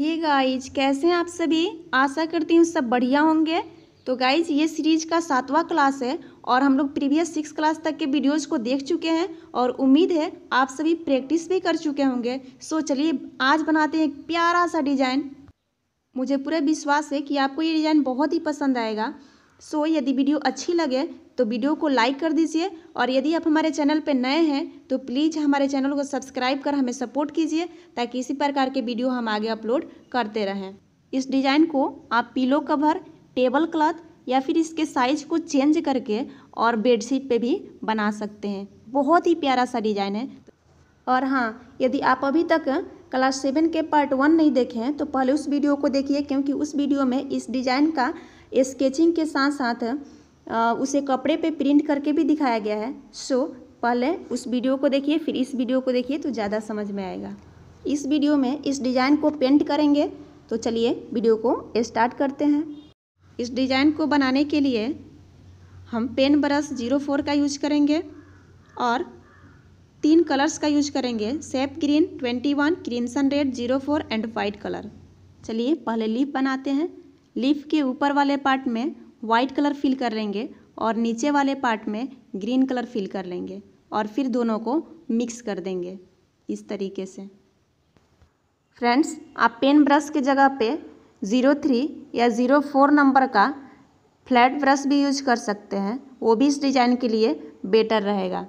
ये गाइज कैसे हैं आप सभी आशा करती हूँ सब बढ़िया होंगे तो गाइज ये सीरीज का सातवां क्लास है और हम लोग प्रीवियस सिक्स क्लास तक के वीडियोस को देख चुके हैं और उम्मीद है आप सभी प्रैक्टिस भी कर चुके होंगे सो चलिए आज बनाते हैं प्यारा सा डिज़ाइन मुझे पूरा विश्वास है कि आपको ये डिज़ाइन बहुत ही पसंद आएगा सो यदि वीडियो अच्छी लगे तो वीडियो को लाइक कर दीजिए और यदि आप हमारे चैनल पर नए हैं तो प्लीज़ हमारे चैनल को सब्सक्राइब कर हमें सपोर्ट कीजिए ताकि इसी प्रकार के वीडियो हम आगे अपलोड करते रहें इस डिज़ाइन को आप पिलो कवर टेबल क्लॉथ या फिर इसके साइज को चेंज करके और बेडशीट पे भी बना सकते हैं बहुत ही प्यारा सा डिज़ाइन है और हाँ यदि आप अभी तक क्लास सेवन के पार्ट वन नहीं देखे हैं तो पहले उस वीडियो को देखिए क्योंकि उस वीडियो में इस डिज़ाइन का स्केचिंग के साथ साथ उसे कपड़े पे प्रिंट करके भी दिखाया गया है सो पहले उस वीडियो को देखिए फिर इस वीडियो को देखिए तो ज़्यादा समझ में आएगा इस वीडियो में इस डिज़ाइन को पेंट करेंगे तो चलिए वीडियो को स्टार्ट करते हैं इस डिज़ाइन को बनाने के लिए हम पेन ब्रश जीरो फोर का यूज करेंगे और तीन कलर्स का यूज करेंगे sap green twenty one crimson red zero four and white colour चलिए पहले लीफ बनाते हैं लीफ के ऊपर वाले पार्ट में वाइट कलर फिल कर लेंगे और नीचे वाले पार्ट में ग्रीन कलर फिल कर लेंगे और फिर दोनों को मिक्स कर देंगे इस तरीके से फ्रेंड्स आप पेन ब्रश की जगह पे ज़ीरो थ्री या ज़ीरो फोर नंबर का फ्लैट ब्रश भी यूज कर सकते हैं वो भी इस डिज़ाइन के लिए बेटर रहेगा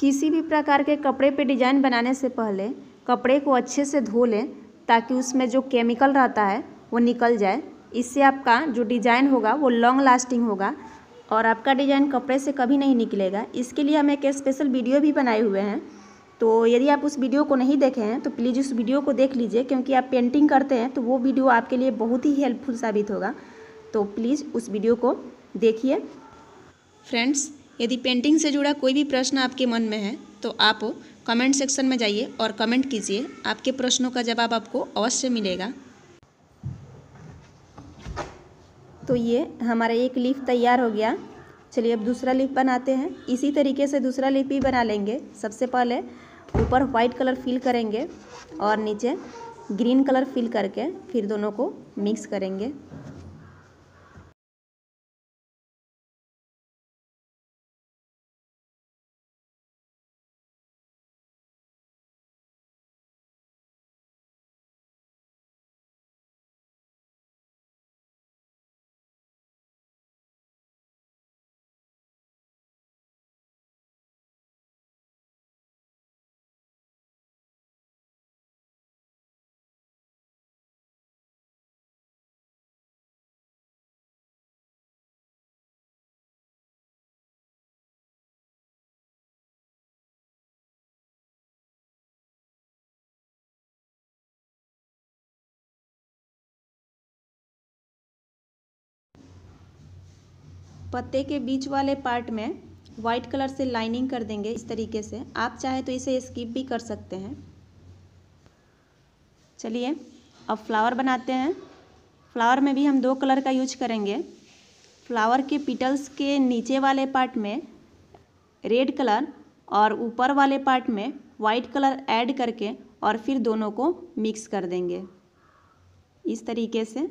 किसी भी प्रकार के कपड़े पे डिज़ाइन बनाने से पहले कपड़े को अच्छे से धो लें ताकि उसमें जो केमिकल रहता है वो निकल जाए इससे आपका जो डिज़ाइन होगा वो लॉन्ग लास्टिंग होगा और आपका डिज़ाइन कपड़े से कभी नहीं निकलेगा इसके लिए हम एक स्पेशल वीडियो भी बनाए हुए हैं तो यदि आप उस वीडियो को नहीं देखे हैं तो प्लीज़ उस वीडियो को देख लीजिए क्योंकि आप पेंटिंग करते हैं तो वो वीडियो आपके लिए बहुत ही हेल्पफुल साबित होगा तो प्लीज़ उस वीडियो को देखिए फ्रेंड्स यदि पेंटिंग से जुड़ा कोई भी प्रश्न आपके मन में है तो आप कमेंट सेक्शन में जाइए और कमेंट कीजिए आपके प्रश्नों का जवाब आपको अवश्य मिलेगा तो ये हमारा एक लीफ तैयार हो गया चलिए अब दूसरा लीफ बनाते हैं इसी तरीके से दूसरा लीफ भी बना लेंगे सबसे पहले ऊपर वाइट कलर फिल करेंगे और नीचे ग्रीन कलर फिल करके फिर दोनों को मिक्स करेंगे पत्ते के बीच वाले पार्ट में वाइट कलर से लाइनिंग कर देंगे इस तरीके से आप चाहे तो इसे स्किप भी कर सकते हैं चलिए अब फ्लावर बनाते हैं फ्लावर में भी हम दो कलर का यूज करेंगे फ्लावर के पिटल्स के नीचे वाले पार्ट में रेड कलर और ऊपर वाले पार्ट में वाइट कलर ऐड करके और फिर दोनों को मिक्स कर देंगे इस तरीके से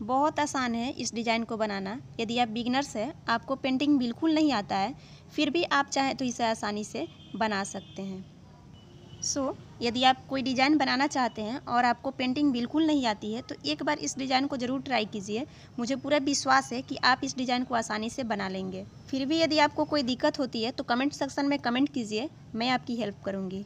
बहुत आसान है इस डिज़ाइन को बनाना यदि आप बिगनर्स हैं आपको पेंटिंग बिल्कुल नहीं आता है फिर भी आप चाहें तो इसे आसानी से बना सकते हैं सो so, यदि आप कोई डिज़ाइन बनाना चाहते हैं और आपको पेंटिंग बिल्कुल नहीं आती है तो एक बार इस डिज़ाइन को ज़रूर ट्राई कीजिए मुझे पूरा विश्वास है कि आप इस डिज़ाइन को आसानी से बना लेंगे फिर भी यदि आपको कोई दिक्कत होती है तो कमेंट सेक्शन में कमेंट कीजिए मैं आपकी हेल्प करूँगी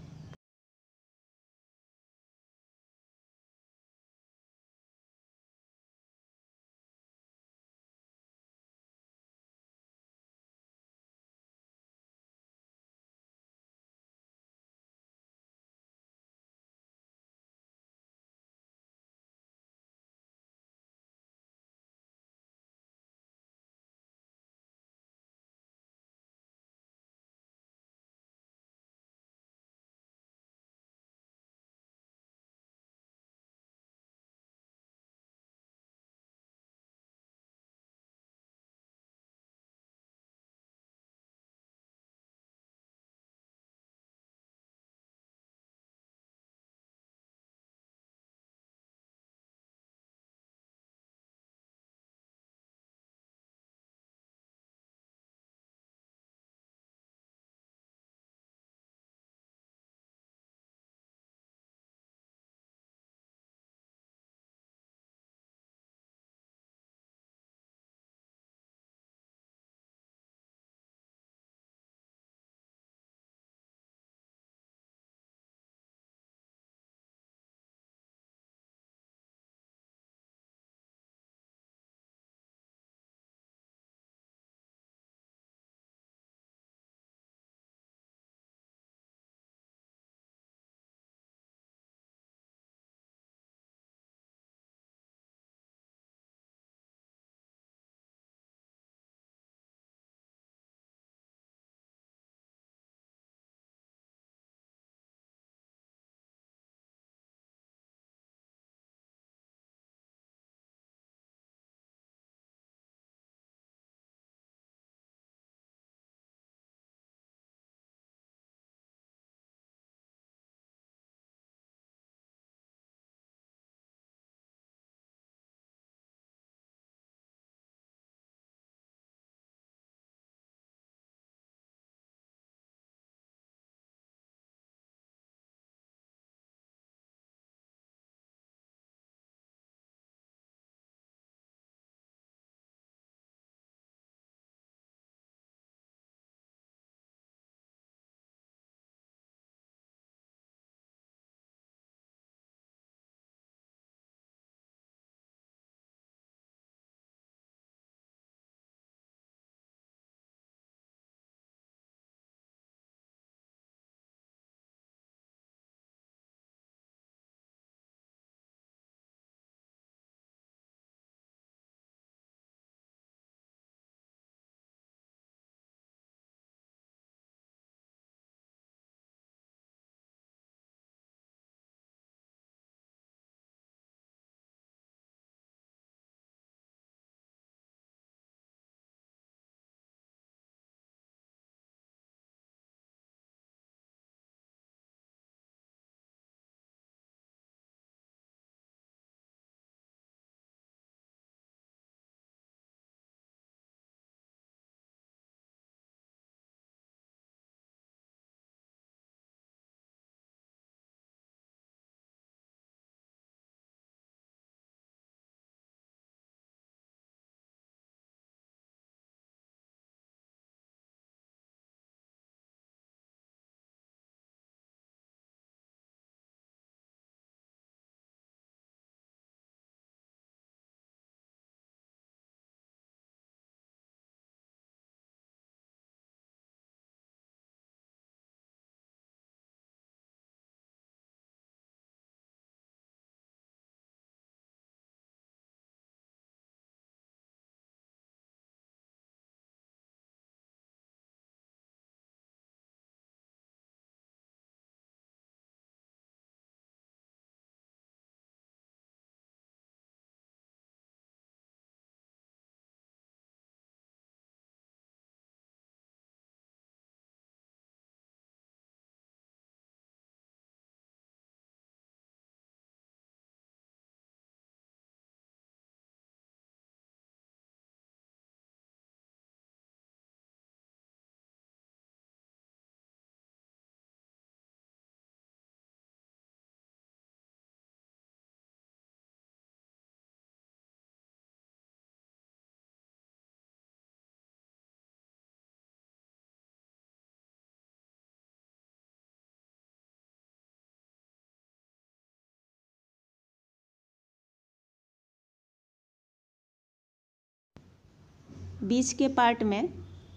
बीच के पार्ट में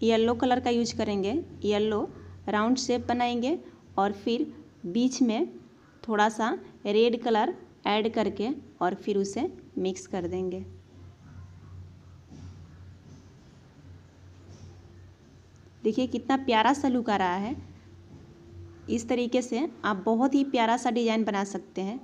येल्लो कलर का यूज करेंगे येल्लो राउंड शेप बनाएंगे और फिर बीच में थोड़ा सा रेड कलर ऐड करके और फिर उसे मिक्स कर देंगे देखिए कितना प्यारा सा लुक आ रहा है इस तरीके से आप बहुत ही प्यारा सा डिज़ाइन बना सकते हैं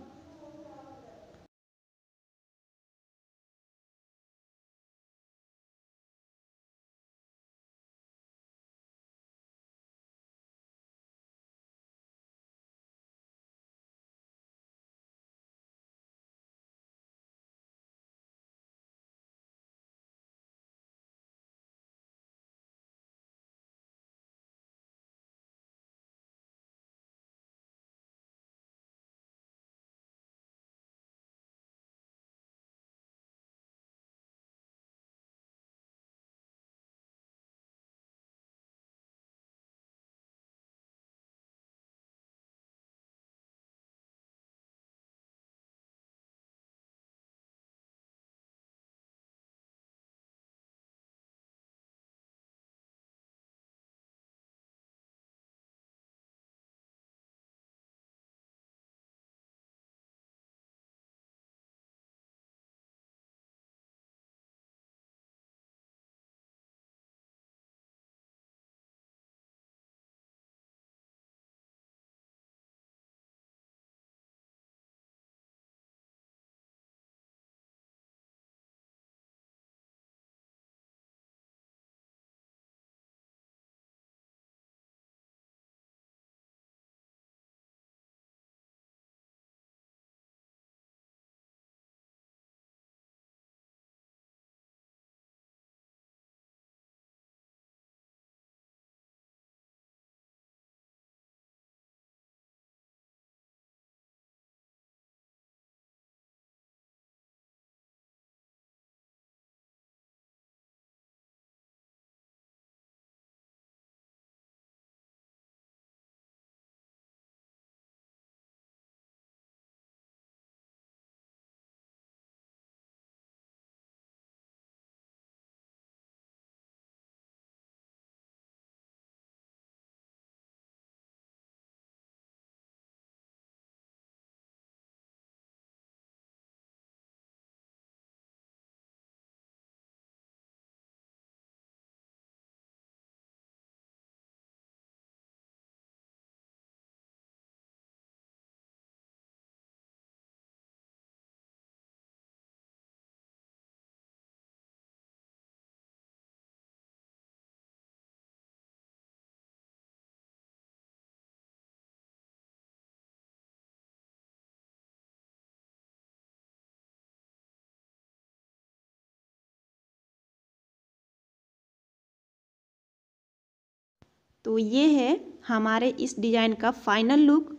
तो ये है हमारे इस डिज़ाइन का फाइनल लुक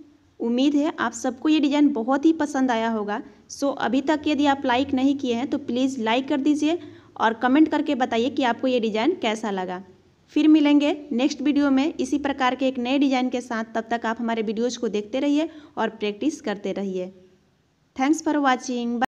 उम्मीद है आप सबको ये डिज़ाइन बहुत ही पसंद आया होगा सो अभी तक यदि आप लाइक नहीं किए हैं तो प्लीज़ लाइक कर दीजिए और कमेंट करके बताइए कि आपको ये डिज़ाइन कैसा लगा फिर मिलेंगे नेक्स्ट वीडियो में इसी प्रकार के एक नए डिज़ाइन के साथ तब तक आप हमारे वीडियोज़ को देखते रहिए और प्रैक्टिस करते रहिए थैंक्स फॉर वॉचिंग